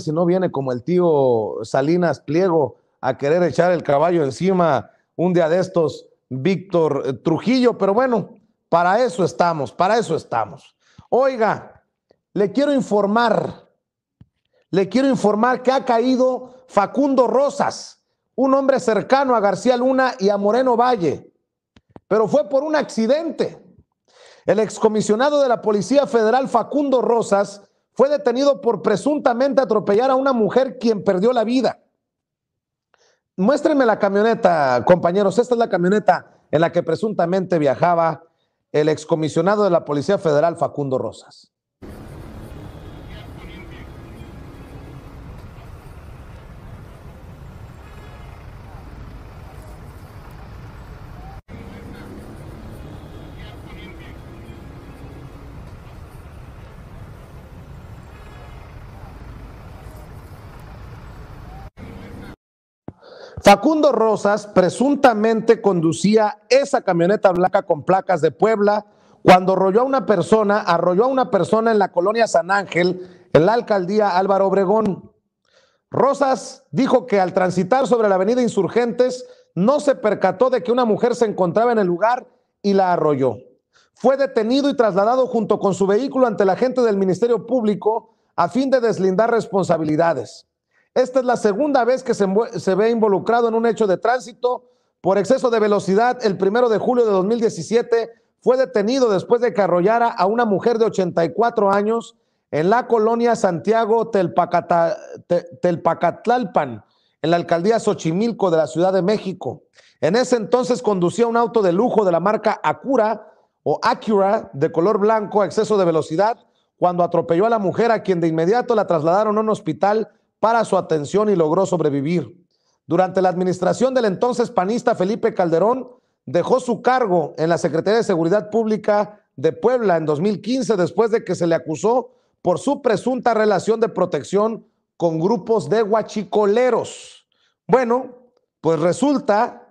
si no viene como el tío Salinas Pliego a querer echar el caballo encima un día de estos, Víctor eh, Trujillo, pero bueno, para eso estamos, para eso estamos. Oiga, le quiero informar, le quiero informar que ha caído Facundo Rosas, un hombre cercano a García Luna y a Moreno Valle, pero fue por un accidente. El excomisionado de la Policía Federal, Facundo Rosas, fue detenido por presuntamente atropellar a una mujer quien perdió la vida. Muéstrenme la camioneta, compañeros. Esta es la camioneta en la que presuntamente viajaba el excomisionado de la Policía Federal, Facundo Rosas. Facundo Rosas presuntamente conducía esa camioneta blanca con placas de Puebla cuando arrolló a una persona, arrolló a una persona en la colonia San Ángel, en la alcaldía Álvaro Obregón. Rosas dijo que al transitar sobre la avenida Insurgentes no se percató de que una mujer se encontraba en el lugar y la arrolló. Fue detenido y trasladado junto con su vehículo ante la gente del Ministerio Público a fin de deslindar responsabilidades. Esta es la segunda vez que se, ve involucrado en un hecho de tránsito por exceso de velocidad. El primero de julio de 2017 fue detenido después de que arrollara a una mujer de 84 años en la colonia Santiago Telpacatlalpan, en la alcaldía Xochimilco de la Ciudad de México. En ese entonces conducía un auto de lujo de la marca Acura o Acura de color blanco a exceso de velocidad cuando atropelló a la mujer a quien de inmediato la trasladaron a un hospital para su atención y logró sobrevivir. Durante la administración del entonces panista Felipe Calderón, dejó su cargo en la Secretaría de Seguridad Pública de Puebla en 2015 después de que se le acusó por su presunta relación de protección con grupos de guachicoleros. Bueno, pues resulta,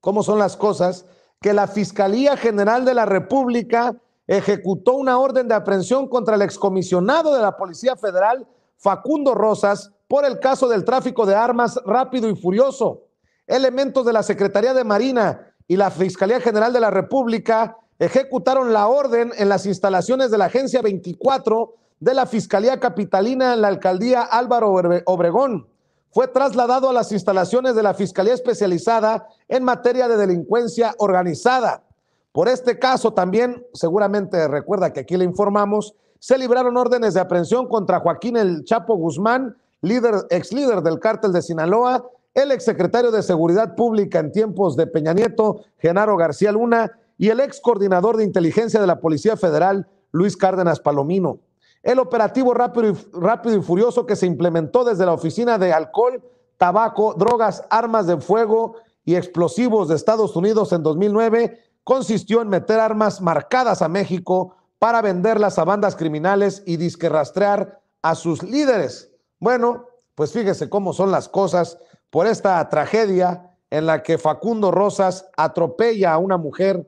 cómo son las cosas, que la Fiscalía General de la República ejecutó una orden de aprehensión contra el excomisionado de la Policía Federal Facundo Rosas por el caso del tráfico de armas rápido y furioso. Elementos de la Secretaría de Marina y la Fiscalía General de la República ejecutaron la orden en las instalaciones de la Agencia 24 de la Fiscalía Capitalina en la Alcaldía Álvaro Obregón. Fue trasladado a las instalaciones de la Fiscalía Especializada en materia de delincuencia organizada. Por este caso también, seguramente recuerda que aquí le informamos, se libraron órdenes de aprehensión contra Joaquín El Chapo Guzmán, líder, ex líder del cártel de Sinaloa, el ex secretario de Seguridad Pública en tiempos de Peña Nieto, Genaro García Luna, y el ex coordinador de inteligencia de la Policía Federal, Luis Cárdenas Palomino. El operativo rápido y, rápido y furioso que se implementó desde la Oficina de Alcohol, Tabaco, Drogas, Armas de Fuego y Explosivos de Estados Unidos en 2009 consistió en meter armas marcadas a México para venderlas a bandas criminales y disquerrastrear a sus líderes. Bueno, pues fíjese cómo son las cosas por esta tragedia en la que Facundo Rosas atropella a una mujer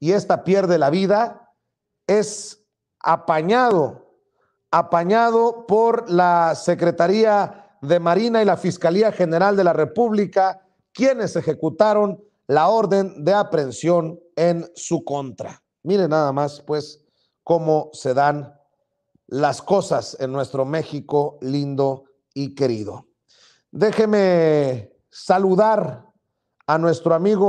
y esta pierde la vida, es apañado, apañado por la Secretaría de Marina y la Fiscalía General de la República, quienes ejecutaron la orden de aprehensión en su contra. Mire nada más, pues, cómo se dan las cosas en nuestro México lindo y querido. Déjeme saludar a nuestro amigo